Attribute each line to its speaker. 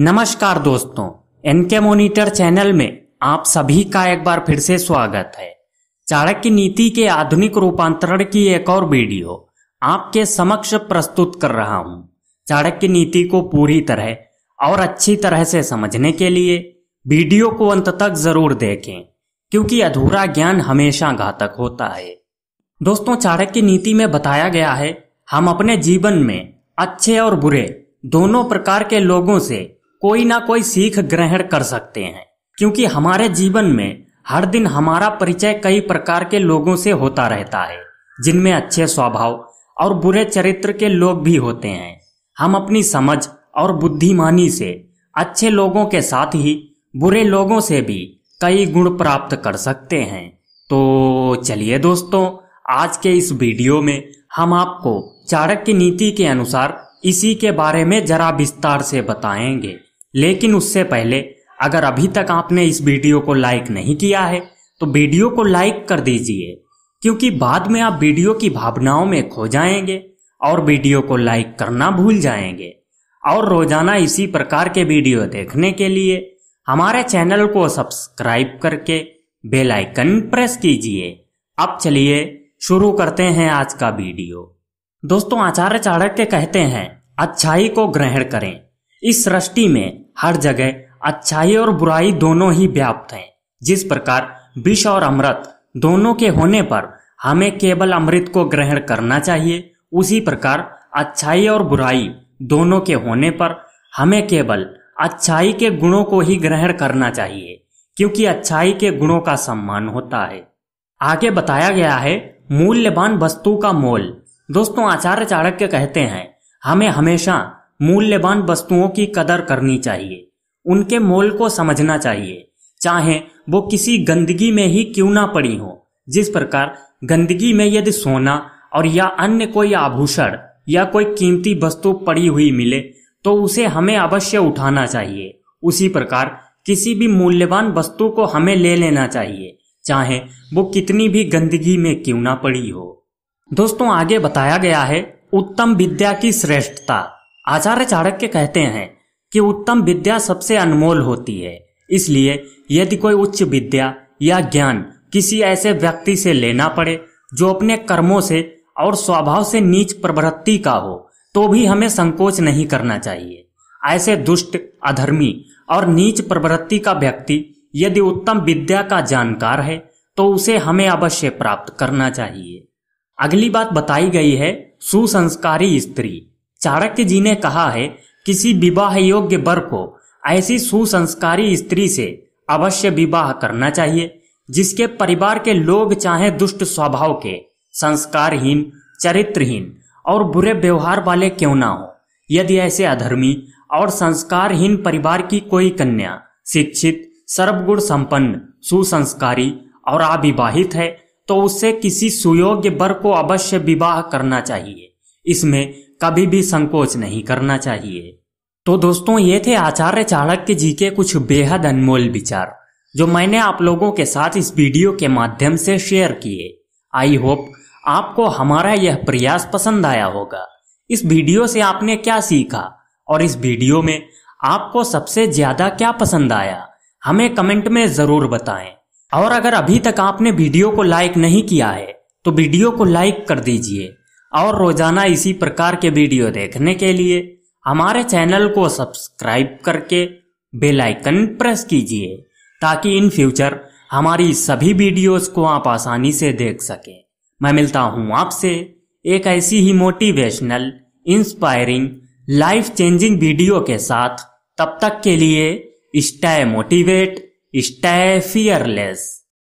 Speaker 1: नमस्कार दोस्तों N K monitor channel में आप सभी का एक बार फिर से स्वागत है चाणक्य नीति के आधुनिक रूपांतरण की एक और वीडियो आपके समक्ष प्रस्तुत कर रहा हूं चाणक्य नीति को पूरी तरह और अच्छी तरह से समझने के लिए वीडियो को अंत तक जरूर देखें क्योंकि अधूरा ज्ञान हमेशा घातक होता है दोस्तों चाणक्य नीति में बताया गया है हम अपने जीवन में अच्छे और बुरे दोनों प्रकार के लोगों से कोई ना कोई सीख ग्रहण कर सकते हैं क्योंकि हमारे जीवन में हर दिन हमारा परिचय कई प्रकार के लोगों से होता रहता है जिनमें अच्छे स्वभाव और बुरे चरित्र के लोग भी होते हैं हम अपनी समझ और बुद्धिमानी से अच्छे लोगों के साथ ही बुरे लोगों से भी कई गुण प्राप्त कर सकते हैं तो चलिए दोस्तों आज के इस वीडियो में हम आपको चाणक्य नीति के अनुसार इसी के बारे में जरा विस्तार से बताएंगे लेकिन उससे पहले अगर अभी तक आपने इस वीडियो को लाइक नहीं किया है तो वीडियो को लाइक कर दीजिए क्योंकि बाद में आप वीडियो की भावनाओं में खो जाएंगे और वीडियो को लाइक करना भूल जाएंगे और रोजाना इसी प्रकार के वीडियो देखने के लिए हमारे चैनल को सब्सक्राइब करके बेल आइकन प्रेस कीजिए अब चलिए शुरू करते हैं आज का वीडियो दोस्तों आचार्य चाणक्य कहते हैं अच्छाई को ग्रहण करें इस सृष्टि में हर जगह अच्छाई और बुराई दोनों ही व्याप्त हैं जिस प्रकार विष और अमृत दोनों के होने पर हमें केवल अमृत को ग्रहण करना चाहिए उसी प्रकार अच्छाई और बुराई दोनों के होने पर हमें केवल अच्छाई के गुणों को ही ग्रहण करना चाहिए क्योंकि अच्छाई के गुणों का सम्मान होता है आगे बताया गया है मूल्यवान वस्तु का मोल दोस्तों आचार्य चाणक्य कहते हैं हमें हमेशा मूल्यवान वस्तुओं की कदर करनी चाहिए उनके मोल को समझना चाहिए चाहे वो किसी गंदगी में ही क्यों ना पड़ी हो जिस प्रकार गंदगी में यदि सोना और या अन्य कोई आभूषण या कोई कीमती वस्तु पड़ी हुई मिले तो उसे हमें अवश्य उठाना चाहिए उसी प्रकार किसी भी मूल्यवान वस्तु को हमें ले लेना चाहिए चाहे वो कितनी भी गंदगी में क्यों ना पड़ी हो दोस्तों आगे बताया गया है उत्तम विद्या की श्रेष्ठता आचार्य चाणक्य कहते हैं कि उत्तम विद्या सबसे अनमोल होती है इसलिए यदि कोई उच्च विद्या या ज्ञान किसी ऐसे व्यक्ति से लेना पड़े जो अपने कर्मों से और स्वभाव से नीच प्रवृत्ति का हो तो भी हमें संकोच नहीं करना चाहिए ऐसे दुष्ट अधर्मी और नीच प्रवृत्ति का व्यक्ति यदि उत्तम विद्या का जानकार है तो उसे हमें अवश्य प्राप्त करना चाहिए अगली बात बताई गई है सुसंस्कारी स्त्री चाणक्य जी ने कहा है किसी विवाह योग्य वर को ऐसी सुसंस्कारी स्त्री से अवश्य विवाह करना चाहिए जिसके परिवार के लोग चाहे दुष्ट स्वभाव के संस्कारहीन चरित्रहीन और बुरे व्यवहार वाले क्यों ना हो यदि ऐसे अधर्मी और संस्कारहीन परिवार की कोई कन्या शिक्षित सर्वगुण संपन्न सुसंस्कारी और अविवाहित है तो उससे किसी सुयोग्य वर को अवश्य विवाह करना चाहिए इसमें कभी भी संकोच नहीं करना चाहिए तो दोस्तों ये थे आचार्य चाणक्य जी के कुछ बेहद अनमोल विचार जो मैंने आप लोगों के साथ इस वीडियो के माध्यम से शेयर किए आई होप आपको हमारा यह प्रयास पसंद आया होगा इस वीडियो से आपने क्या सीखा और इस वीडियो में आपको सबसे ज्यादा क्या पसंद आया हमें कमेंट में जरूर बताएं और अगर अभी तक आपने वीडियो को लाइक नहीं किया है तो वीडियो को लाइक कर दीजिए और रोजाना इसी प्रकार के वीडियो देखने के लिए हमारे चैनल को सब्सक्राइब करके बेल आइकन प्रेस कीजिए ताकि इन फ्यूचर हमारी सभी वीडियोस को आप आसानी से देख सकें मैं मिलता हूं आपसे एक ऐसी ही motivational inspiring life changing video के साथ तब तक के लिए स्टे मोटिवेट स्टे फियरलेस